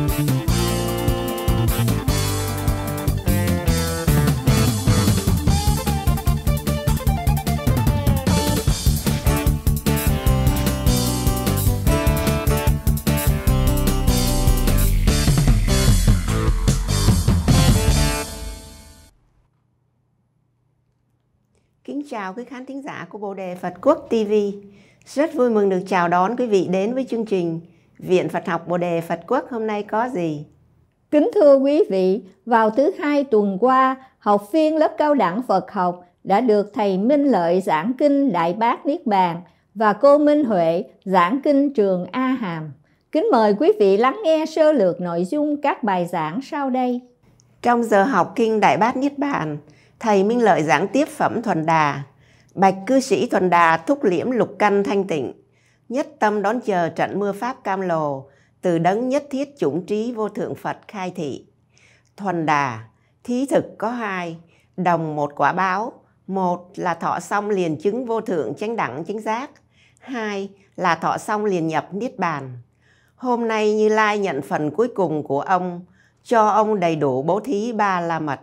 Kính chào quý khán thính giả của Bồ Đề Phật Quốc TV. Rất vui mừng được chào đón quý vị đến với chương trình Viện Phật học Bồ Đề Phật Quốc hôm nay có gì? Kính thưa quý vị, vào thứ hai tuần qua, học viên lớp cao đẳng Phật học đã được thầy Minh Lợi giảng kinh Đại Bác Niết Bàn và cô Minh Huệ giảng kinh Trường A Hàm. Kính mời quý vị lắng nghe sơ lược nội dung các bài giảng sau đây. Trong giờ học kinh Đại Bát Niết Bàn, thầy Minh Lợi giảng tiếp phẩm Thuần Đà. Bạch cư sĩ Thuần Đà thúc liễm lục căn thanh tịnh, nhất tâm đón chờ trận mưa Pháp cam lồ, từ đấng nhất thiết chủng trí vô thượng Phật khai thị. Thuần đà, thí thực có hai, đồng một quả báo, một là thọ xong liền chứng vô thượng chánh đẳng chánh giác, hai là thọ xong liền nhập niết bàn. Hôm nay Như Lai nhận phần cuối cùng của ông, cho ông đầy đủ bố thí ba la mật.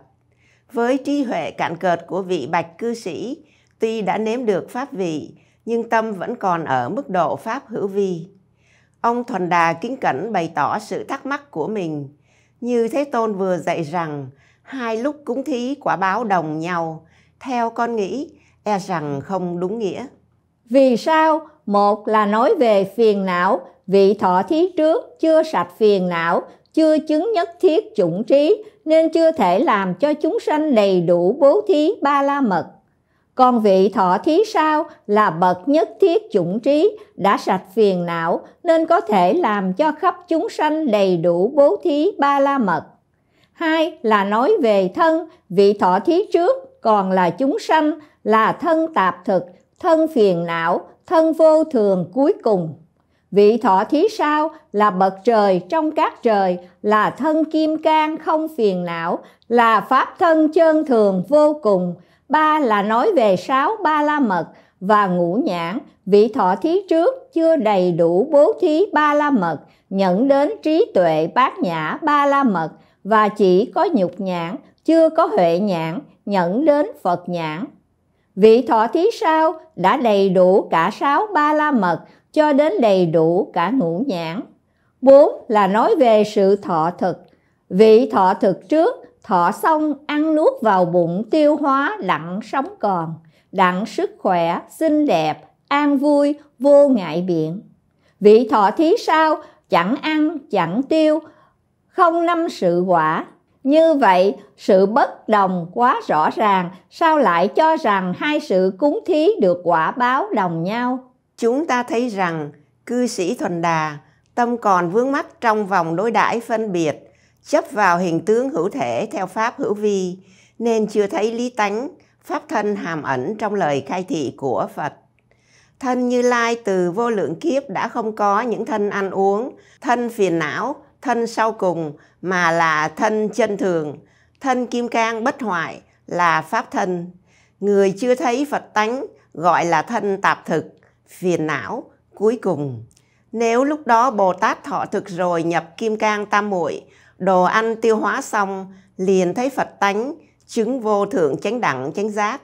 Với trí huệ cạn cợt của vị bạch cư sĩ, tuy đã nếm được pháp vị, nhưng tâm vẫn còn ở mức độ pháp hữu vi. Ông Thuần Đà kính cẩn bày tỏ sự thắc mắc của mình, như Thế Tôn vừa dạy rằng hai lúc cúng thí quả báo đồng nhau, theo con nghĩ e rằng không đúng nghĩa. Vì sao? Một là nói về phiền não, vị thọ thí trước chưa sạch phiền não, chưa chứng nhất thiết chủng trí nên chưa thể làm cho chúng sanh đầy đủ bố thí ba la mật còn vị thọ thí sao là bậc nhất thiết chủng trí, đã sạch phiền não nên có thể làm cho khắp chúng sanh đầy đủ bố thí ba la mật. Hai là nói về thân, vị thọ thí trước còn là chúng sanh, là thân tạp thực, thân phiền não, thân vô thường cuối cùng. Vị thọ thí sao là bậc trời trong các trời, là thân kim cang không phiền não, là pháp thân chân thường vô cùng, ba là nói về sáu ba la mật và ngũ nhãn vị thọ thí trước chưa đầy đủ bố thí ba la mật nhận đến trí tuệ bát nhã ba la mật và chỉ có nhục nhãn chưa có huệ nhãn nhận đến phật nhãn vị thọ thí sau đã đầy đủ cả sáu ba la mật cho đến đầy đủ cả ngũ nhãn bốn là nói về sự thọ thực vị thọ thực trước thọ xong ăn nuốt vào bụng tiêu hóa lặng sống còn đặng sức khỏe xinh đẹp an vui vô ngại biện vị thọ thí sao chẳng ăn chẳng tiêu không năm sự quả như vậy sự bất đồng quá rõ ràng sao lại cho rằng hai sự cúng thí được quả báo đồng nhau chúng ta thấy rằng cư sĩ thuần đà tâm còn vướng mắc trong vòng đối đãi phân biệt chấp vào hình tướng hữu thể theo pháp hữu vi nên chưa thấy lý tánh pháp thân hàm ẩn trong lời khai thị của phật thân như lai từ vô lượng kiếp đã không có những thân ăn uống thân phiền não thân sau cùng mà là thân chân thường thân kim cang bất hoại là pháp thân người chưa thấy phật tánh gọi là thân tạp thực phiền não cuối cùng nếu lúc đó bồ tát thọ thực rồi nhập kim cang tam muội đồ ăn tiêu hóa xong liền thấy Phật tánh, chứng vô thượng chánh đẳng chánh giác.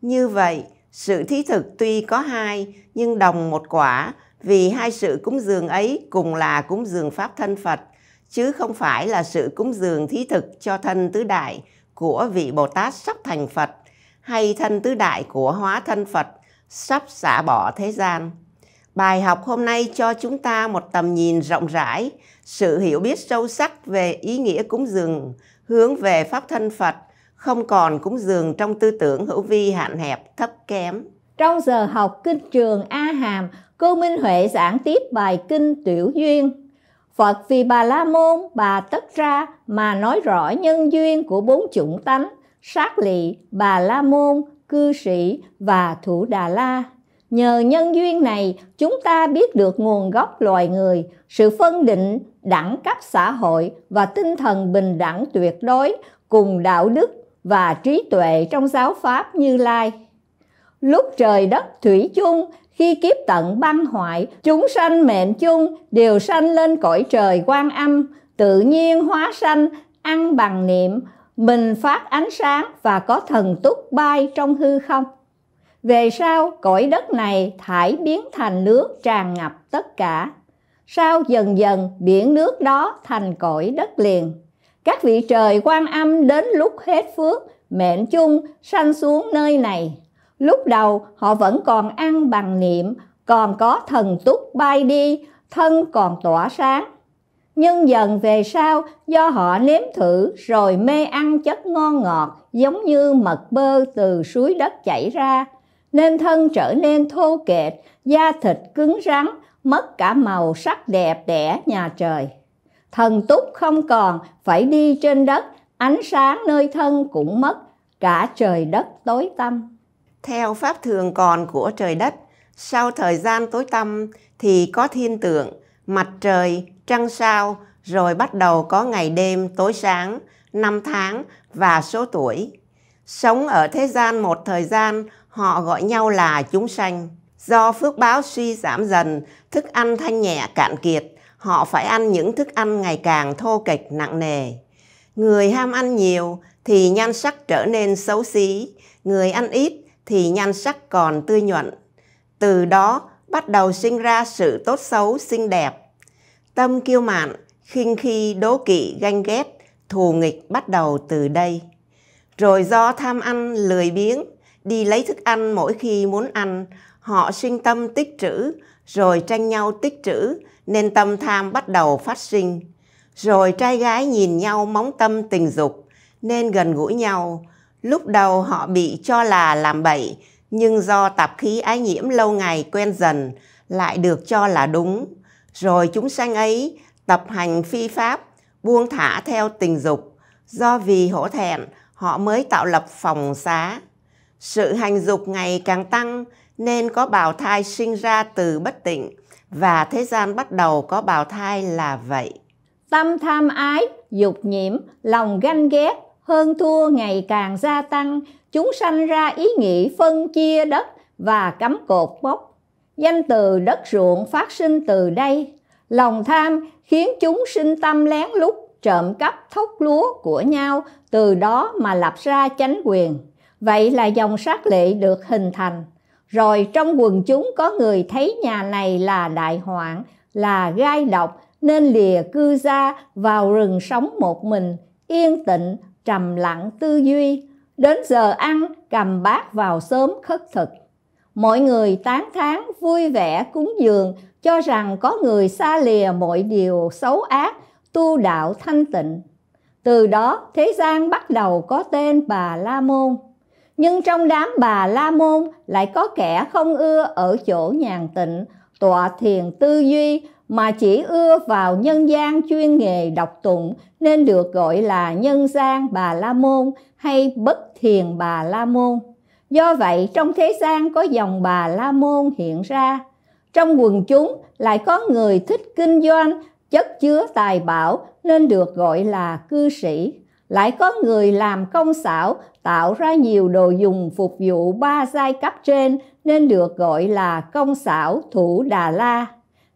Như vậy, sự thí thực tuy có hai nhưng đồng một quả vì hai sự cúng dường ấy cùng là cúng dường pháp thân Phật chứ không phải là sự cúng dường thí thực cho thân tứ đại của vị Bồ Tát sắp thành Phật hay thân tứ đại của hóa thân Phật sắp xả bỏ thế gian. Bài học hôm nay cho chúng ta một tầm nhìn rộng rãi sự hiểu biết sâu sắc về ý nghĩa cúng dường hướng về pháp thân Phật, không còn cúng dường trong tư tưởng hữu vi hạn hẹp thấp kém. Trong giờ học kinh trường A Hàm, cô Minh Huệ giảng tiếp bài kinh Tiểu Duyên. Phật vì bà La Môn, bà Tất Ra mà nói rõ nhân duyên của bốn chủng tánh, sát lị, bà La Môn, cư sĩ và thủ Đà La. Nhờ nhân duyên này, chúng ta biết được nguồn gốc loài người, sự phân định đẳng cấp xã hội và tinh thần bình đẳng tuyệt đối cùng đạo đức và trí tuệ trong giáo pháp Như Lai. Lúc trời đất thủy chung, khi kiếp tận băng hoại, chúng sanh mệnh chung đều sanh lên cõi trời quan âm, tự nhiên hóa sanh, ăn bằng niệm, mình phát ánh sáng và có thần túc bay trong hư không. Về sau, cõi đất này thải biến thành nước tràn ngập tất cả sao dần dần biển nước đó thành cõi đất liền các vị trời quan âm đến lúc hết phước mệnh chung sanh xuống nơi này lúc đầu họ vẫn còn ăn bằng niệm còn có thần túc bay đi thân còn tỏa sáng nhưng dần về sau do họ nếm thử rồi mê ăn chất ngon ngọt giống như mật bơ từ suối đất chảy ra nên thân trở nên thô kệch da thịt cứng rắn mất cả màu sắc đẹp đẽ nhà trời. Thần túc không còn, phải đi trên đất, ánh sáng nơi thân cũng mất, cả trời đất tối tăm. Theo pháp thường còn của trời đất, sau thời gian tối tăm thì có thiên tượng, mặt trời, trăng sao, rồi bắt đầu có ngày đêm tối sáng, năm tháng và số tuổi. Sống ở thế gian một thời gian, họ gọi nhau là chúng sanh. Do phước báo suy giảm dần, thức ăn thanh nhẹ cạn kiệt, họ phải ăn những thức ăn ngày càng thô kệch nặng nề. Người ham ăn nhiều thì nhan sắc trở nên xấu xí, người ăn ít thì nhan sắc còn tươi nhuận. Từ đó bắt đầu sinh ra sự tốt xấu xinh đẹp. Tâm kiêu mạn, khinh khi đố kỵ ganh ghét, thù nghịch bắt đầu từ đây. Rồi do tham ăn lười biếng, đi lấy thức ăn mỗi khi muốn ăn, Họ sinh tâm tích trữ, rồi tranh nhau tích trữ, nên tâm tham bắt đầu phát sinh. Rồi trai gái nhìn nhau móng tâm tình dục, nên gần gũi nhau. Lúc đầu họ bị cho là làm bậy, nhưng do tạp khí ái nhiễm lâu ngày quen dần, lại được cho là đúng. Rồi chúng sanh ấy tập hành phi pháp, buông thả theo tình dục. Do vì hổ thẹn, họ mới tạo lập phòng xá. Sự hành dục ngày càng tăng nên có bào thai sinh ra từ bất tịnh và thế gian bắt đầu có bào thai là vậy. Tâm tham ái, dục nhiễm, lòng ganh ghét, hơn thua ngày càng gia tăng, chúng sanh ra ý nghĩ phân chia đất và cấm cột bốc Danh từ đất ruộng phát sinh từ đây. Lòng tham khiến chúng sinh tâm lén lút trộm cắp thóc lúa của nhau, từ đó mà lập ra chánh quyền. Vậy là dòng sát lệ được hình thành rồi trong quần chúng có người thấy nhà này là đại hoạn là gai độc nên lìa cư gia vào rừng sống một mình yên tịnh trầm lặng tư duy đến giờ ăn cầm bát vào sớm khất thực mọi người tán thán vui vẻ cúng dường cho rằng có người xa lìa mọi điều xấu ác tu đạo thanh tịnh từ đó thế gian bắt đầu có tên bà la môn nhưng trong đám bà la môn lại có kẻ không ưa ở chỗ nhàn tịnh tọa thiền tư duy mà chỉ ưa vào nhân gian chuyên nghề đọc tụng nên được gọi là nhân gian bà la môn hay bất thiền bà la môn do vậy trong thế gian có dòng bà la môn hiện ra trong quần chúng lại có người thích kinh doanh chất chứa tài bảo nên được gọi là cư sĩ lại có người làm công xảo tạo ra nhiều đồ dùng phục vụ ba giai cấp trên nên được gọi là công xảo thủ Đà La.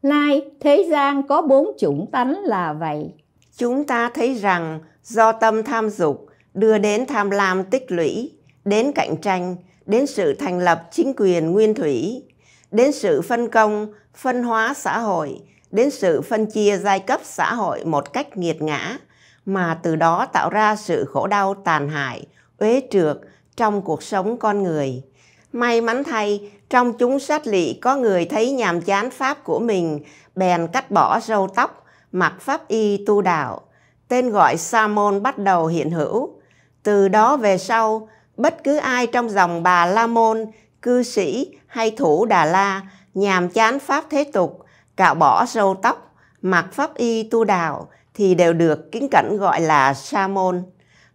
Nay, thế gian có bốn chủng tánh là vậy. Chúng ta thấy rằng do tâm tham dục đưa đến tham lam tích lũy, đến cạnh tranh, đến sự thành lập chính quyền nguyên thủy, đến sự phân công, phân hóa xã hội, đến sự phân chia giai cấp xã hội một cách nghiệt ngã – mà từ đó tạo ra sự khổ đau tàn hại, uế trượt trong cuộc sống con người. May mắn thay, trong chúng sách lị có người thấy nhàm chán pháp của mình, bèn cắt bỏ râu tóc, mặc pháp y tu đạo. Tên gọi sa môn bắt đầu hiện hữu. Từ đó về sau, bất cứ ai trong dòng bà La Môn, cư sĩ hay thủ Đà La nhàm chán pháp thế tục, cạo bỏ râu tóc, mặc pháp y tu đạo thì đều được kính cẩn gọi là sa môn.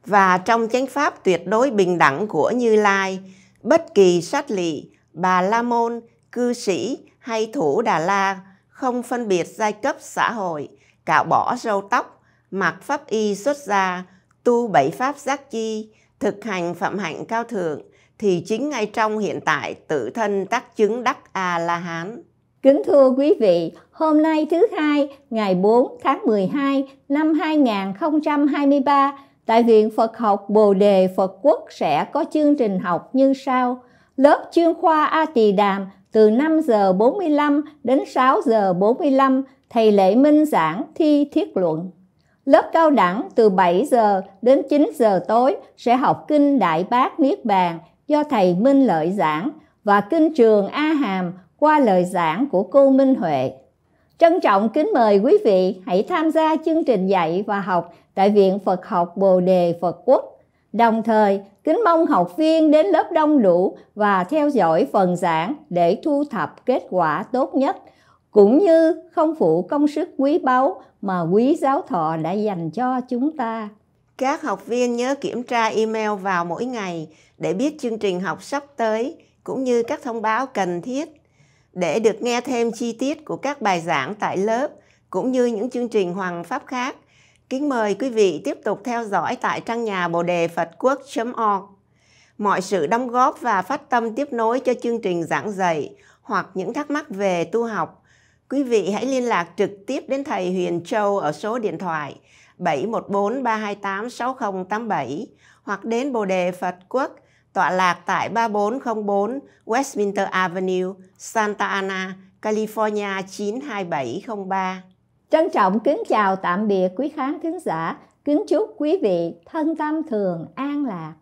Và trong chánh pháp tuyệt đối bình đẳng của Như Lai, bất kỳ sát lị, bà la môn, cư sĩ hay thủ Đà La không phân biệt giai cấp xã hội, cạo bỏ râu tóc, mặc pháp y xuất gia, tu bảy pháp giác chi, thực hành phạm hạnh cao thượng, thì chính ngay trong hiện tại tự thân tác chứng đắc A-la-hán. Kính thưa quý vị, Hôm nay thứ hai, ngày 4 tháng 12 năm 2023, tại Viện Phật học Bồ Đề Phật Quốc sẽ có chương trình học như sau. Lớp chuyên khoa A Tỳ Đàm từ 5 giờ 45 đến 6 giờ 45, thầy Lệ Minh giảng thi thiết luận. Lớp cao đẳng từ 7 giờ đến 9 giờ tối sẽ học kinh Đại Bác Niết Bàn do thầy Minh Lợi giảng và kinh trường A Hàm qua lời giảng của cô Minh Huệ. Trân trọng kính mời quý vị hãy tham gia chương trình dạy và học tại Viện Phật học Bồ Đề Phật Quốc. Đồng thời, kính mong học viên đến lớp đông đủ và theo dõi phần giảng để thu thập kết quả tốt nhất, cũng như không phụ công sức quý báu mà quý giáo thọ đã dành cho chúng ta. Các học viên nhớ kiểm tra email vào mỗi ngày để biết chương trình học sắp tới cũng như các thông báo cần thiết để được nghe thêm chi tiết của các bài giảng tại lớp cũng như những chương trình hoàng pháp khác, kính mời quý vị tiếp tục theo dõi tại trang nhà bồ đề Phật quốc.org. Mọi sự đóng góp và phát tâm tiếp nối cho chương trình giảng dạy hoặc những thắc mắc về tu học, quý vị hãy liên lạc trực tiếp đến thầy Huyền Châu ở số điện thoại 714 328 6087 hoặc đến Bồ Đề Phật Quốc tọa lạc tại 3404 Westminster Avenue, Santa Ana, California 92703. Trân trọng kính chào tạm biệt quý khán thính giả, kính chúc quý vị thân tâm thường an lạc.